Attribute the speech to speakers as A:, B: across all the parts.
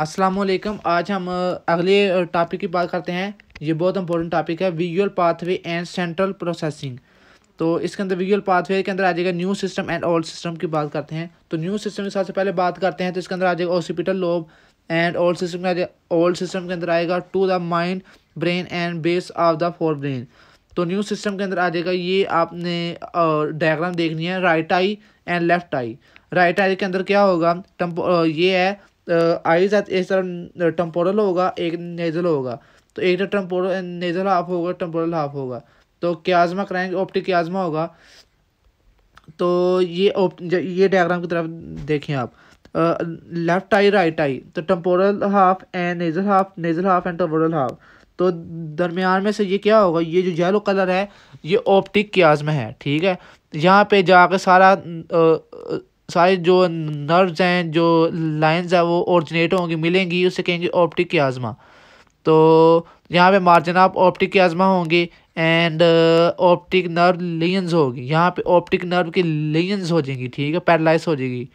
A: वालेकुम आज हम अगले टॉपिक की बात करते हैं ये बहुत इंपॉर्टेंट टॉपिक है visual pathway and central processing तो इसके अंदर विजुअल पाथवे के अंदर आ जाएगा new system and old system की बात करते हैं तो न्यू सिस्टम के सबसे पहले बात करते हैं तो इसके अंदर आ जाएगा occipital lobe and old system का ओल्ड सिस्टम के अंदर आएगा to the mind brain and base of the forebrain तो न्यू सिस्टम के अंदर आ जाएगा ये आपने डायग्राम देखनी है right eye and left eye right eye के अंदर क्या होगा ये है आइज इस तरह टम्पोरल होगा एक नेजल होगा तो एक तो टम्पोर नेजल हाफ होगा टम्पोरल हाफ होगा तो क्याजमा कराएंगे ऑप्टिक क्याजमा होगा तो ये ये डायग्राम की तरफ देखें आप लेफ्ट आई राइट आई तो temporal half and nasal half nasal half and temporal half तो दरमियान में से ये क्या होगा ये जो येलो कलर है ये ऑप्टिक क्याजमा है ठीक है यहाँ पे जाके सारा सारे जो नर्व्स हैं जो लाइंस हैं वो ओरिजिनेट होंगी मिलेंगी उसे कहेंगे ऑप्टिक आजमा तो यहाँ पे मार्जिन आप ऑप्टिक आजमा होंगे एंड ऑप्टिक नर्व लेंस होगी यहाँ पे ऑप्टिक नर्व की लेंस हो जाएंगी ठीक है पैरालाइज हो जाएगी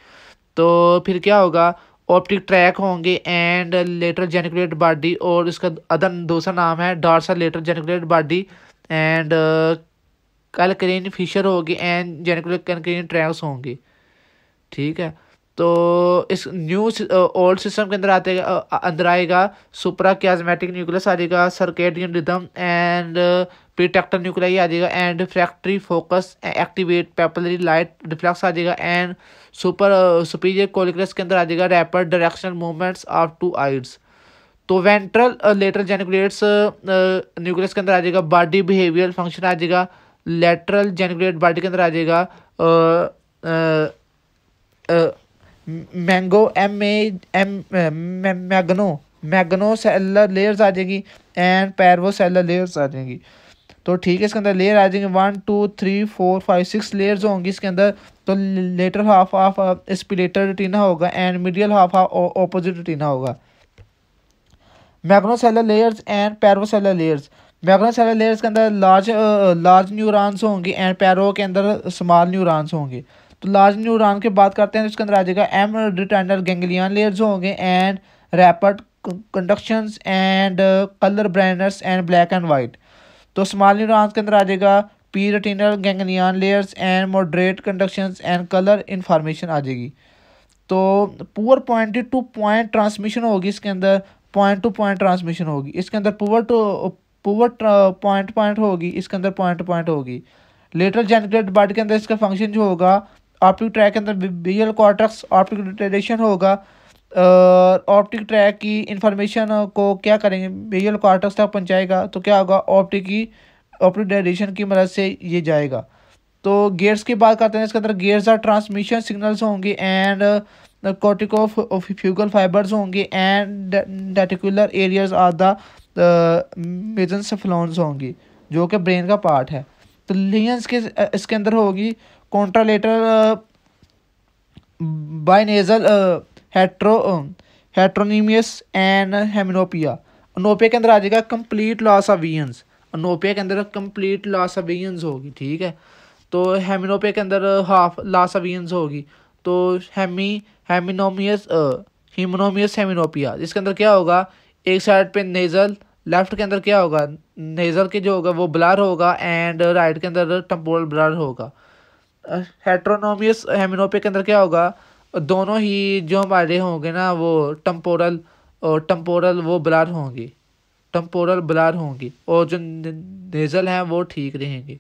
A: तो फिर क्या होगा ऑप्टिक ट्रैक होंगे एंड लेटर जेनिकुलेट बॉडी और इसका अदर दूसरा नाम है dorsal lateral geniculate body and calcarine fissure होगी एंड जेनिकुलेट कैलक्रेन ट्रैक्स होंगे ठीक है तो इस न्यू ओल्ड सिस्टम के अंदर आते अंदर आएगा सुपरा क्याजमेटिक न्यूक्लियस आ जाएगा circadian rhythm and pretectal nuclei आ जाएगा एंड फ्रैक्ट्री focus activate pupillary light reflex आ जाएगा एंड सुपर सुपीरियर कोलिकुलस के अंदर आ जाएगा rapid directional movements of two eyes तो वेंट्रल लेटर जेनिकुलेट्स न्यूक्लियस के अंदर आ जाएगा बॉडी बिहेवियर फंक्शन आ जाएगा लेटरल जेनिकुलेट बॉडी के अंदर आ जाएगा mango M A M magno magnocellular layers आ जाएगी एंड पैरवो सेलर लेयर्स आ जाएंगी तो ठीक है इसके अंदर लेयर आ जाएंगे one two three four five six layers होंगी इसके अंदर तो lateral half half ipsilateral retina होगा and medial half half opposite retina होगा magnocellular layers and parvocellular layers magnocellular layers के अंदर लार्ज लार्ज न्यूरॉन्स होंगे एंड पैरो के अंदर स्मॉल न्यूरॉन्स होंगे तो लाजमी उड़ान की बात करते हैं तो इसके अंदर आ जाएगा एम रिटेंडर गेंगलियन लेयर्स होंगे and rapid conduction and colour blinders and black and white तो स्माल उड़ान के अंदर आ जाएगा P retinal ganglion layers and moderate conduction and colour information आ जाएगी तो poor point to point transmission होगी इसके अंदर पॉइंट टू पॉइंट ट्रांसमिशन होगी इसके अंदर poor to poor point point होगी इसके अंदर पॉइंट टू पॉइंट होगी लेटर जेनरेट बर्ड के अंदर इसका फंक्शन जो होगा ऑप्टिक ट्रैक के अंदर विजुअल कॉर्टक्स ऑप्टिक डिटेडेशन होगा ऑप्टिक ट्रैक की इंफॉर्मेशन को क्या करेंगे विजुअल कॉर्टक्स तक पहुंचाएगा तो क्या होगा ऑप्टिक की ऑप्टिक डिटेडेशन की मदद से ये जाएगा तो गेयर्स की बात करते हैं इसके अंदर गेयर्स और ट्रांसमिशन सिग्नल्स होंगे एंड कॉटिको फ्यूगल फाइबर्स होंगे and reticular areas are the मेजन सफ्लोन्स होंगी जो कि ब्रेन का पार्ट है तो लियंस के इसके अंदर होगी कॉन्ट्रालेटर बाइनेजल हेट्रो हेट्रोनीमियस एंड हेमिनोपिया अनोपिया के अंदर आ जाएगा कंप्लीट लॉस ऑफ वियंस अनोपिया के अंदर कंप्लीट लॉस ऑफ वियंस होगी ठीक है तो हेमिनोपिया के अंदर हाफ लॉस ऑफ वियंस होगी तो हेमी हेमिनोमियस हिमनोमियस हेमिनोपिया इसके अंदर क्या होगा एक साइड पे नेजल लेफ्ट के अंदर क्या होगा नेजल के जो होगा वो ब्लर होगा एंड राइट के अंदर टम्पोरल ब्लर होगा हेट्रोनोमियस हेमिनोपे के अंदर क्या होगा दोनों ही जो हमारे होंगे ना वो टम्पोरल और टम्पोरल वो ब्लार होंगी टम्पोरल ब्लार होंगी और जो नेज़ल हैं वो ठीक रहेंगे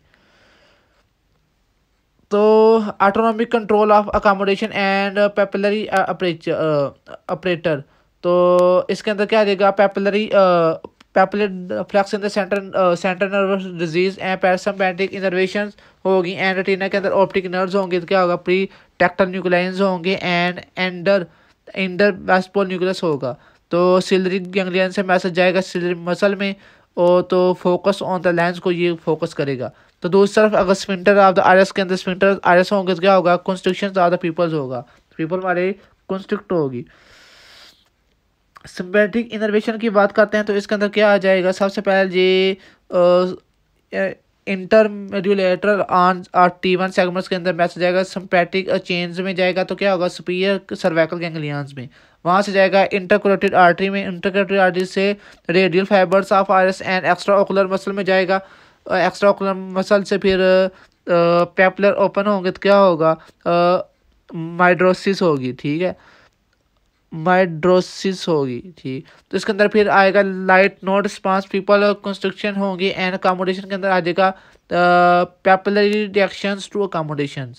A: तो autonomic control of accommodation and pupillary operator तो इसके अंदर क्या आ जाएगा पेपलरी papillary फ्लैक्स इन देंटर central nervous disease and disease and होगी एंड रेटिना के अंदर ऑप्टिक नर्व होंगे तो क्या होगा प्री टेक्टल न्यूक्लाइंस होंगे एंड एंडर इंडर वेस्पोल न्यूक्लियस होगा तो सिलरी गैंग्लियन से मैसेज जाएगा सिलरी मसल में और तो फोकस ऑन द लेंस को ये फोकस करेगा तो दूसरी तरफ अगर स्पिंटर ऑफ द आरएस के अंदर स्पिंटर आरएस होंगे तो क्या होगा कंस्ट्रक्शन ऑफ द पीपल्स होगा पीपल हमारे कंस्ट्रक्ट होगी सिम्बेटिक इनर्वेशन की बात करते हैं तो इसके अंदर क्या आ जाएगा सबसे पहले ये इंटर आन ऑन टी वन सेगमेंट्स के अंदर मैच जाएगा सिम्पैटिक चेंज में जाएगा तो क्या होगा सुपीरियर सर्वाइकल गैंगलियंस में वहाँ से जाएगा इंटरक्रोटेड आर्टरी में इंटरक्रोटेड आर्टरी से radial fibres of iris and extraocular muscle में जाएगा एक्स्ट्रा ओकुलर मसल से फिर पेपलर ओपन होंगे तो क्या होगा माइड्रोसिस होगी ठीक है माइड्रोसिस होगी जी तो इसके अंदर फिर आएगा लाइट नोट स्पॉन्स पीपल और कंस्ट्रक्शन होगी एंड अकोमोडेशन के अंदर आ जाएगा पेपलरी रिएक्शंस टू अकोमोडेशन